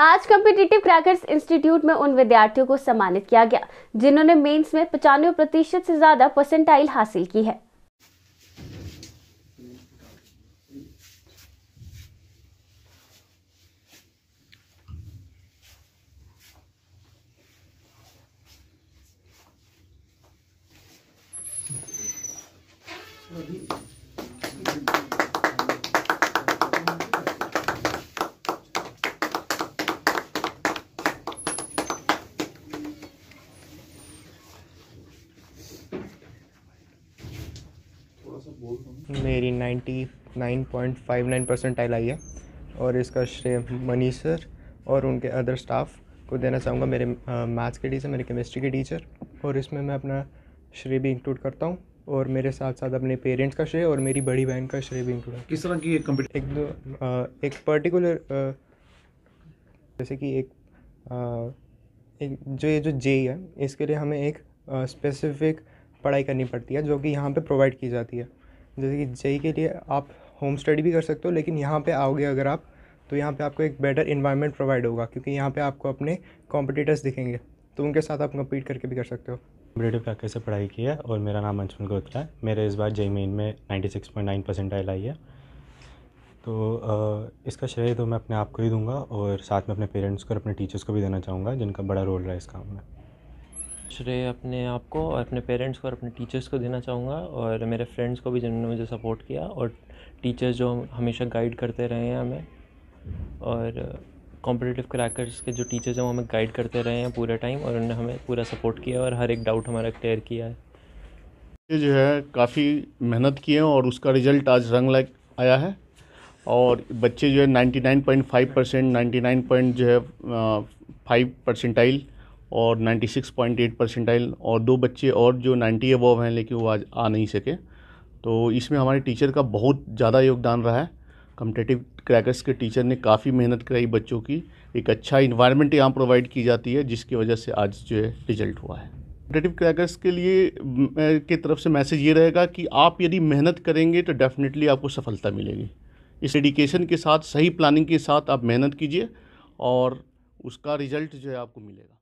आज competitive crackers institute में उन विद्यार्थियों को सम्मानित किया गया जिन्होंने मेंस में पचानवे प्रतिशत से ज्यादा परसेंटाइल हासिल की है Thank you. मेरी 99.59 परसेंटाइल आई है और इसका श्रेय मनीष सर और उनके अदर स्टाफ को देना चाहूँगा मेरे मैथ्स के टीचर मेरे केमिस्ट्री के टीचर और इसमें मैं अपना श्रेय भी इंक्लूड करता हूँ और मेरे साथ साथ अपने पेरेंट्स का श्रेय और मेरी बड़ी बहन का श्रेय भी इंक्लूड किस तरह की एक एक दो एक पर्टिकुलर जैसे कि एक, एक जो ये जो जे है इसके लिए हमें एक स्पेसिफिक पढ़ाई करनी पड़ती है जो कि यहाँ पे प्रोवाइड की जाती है जैसे कि जई के लिए आप होम स्टडी भी कर सकते हो लेकिन यहाँ पे आओगे अगर आप तो यहाँ पे आपको एक बेटर इन्वायरमेंट प्रोवाइड होगा क्योंकि यहाँ पे आपको अपने कॉम्पिटिटर्स दिखेंगे तो उनके साथ आप कम्पीट करके भी कर सकते हो कॉम्पिटेटिव क्रैकर से पढ़ाई की है और मेरा नाम अंशुल गोत्रा है मेरे इस बार जेई मेन में 96.9 परसेंट आई है तो इसका श्रेय तो मैं अपने आप को ही दूंगा और साथ में अपने पेरेंट्स को और अपने टीचर्स को भी देना चाहूँगा जिनका बड़ा रोल रहा है इस काम में श्रेय अपने आप को और अपने पेरेंट्स को और अपने टीचर्स को देना चाहूँगा और मेरे फ्रेंड्स को भी जिन्होंने मुझे सपोर्ट किया और टीचर्स जो हमेशा गाइड करते रहे हैं हमें और कॉम्पिटिटिव क्रैकर्स के जो टीचर्स हैं वो हमें गाइड करते रहे हैं पूरे टाइम और उन्होंने हमें पूरा सपोर्ट किया और हर एक डाउट हमारा क्लियर किया है ये जो है काफ़ी मेहनत किए हैं और उसका रिजल्ट आज रंग लाइक आया है और बच्चे जो है 99.5 परसेंट नाइन्टी जो है फाइव परसेंटाइल और 96.8 परसेंटाइल और दो बच्चे और जो 90 अबव हैं लेकिन वो आज आ नहीं सके तो इसमें हमारे टीचर का बहुत ज़्यादा योगदान रहा है कम्पटेटिव क्रैकर्स के टीचर ने काफ़ी मेहनत कराई बच्चों की एक अच्छा इन्वायरमेंट यहाँ प्रोवाइड की जाती है जिसकी वजह से आज जो है रिजल्ट हुआ है कम्पटेटिव क्रैकर्स के लिए के तरफ से मैसेज ये रहेगा कि आप यदि मेहनत करेंगे तो डेफिनेटली आपको सफलता मिलेगी इस एडिकेशन के साथ सही प्लानिंग के साथ आप मेहनत कीजिए और उसका रिजल्ट जो है आपको मिलेगा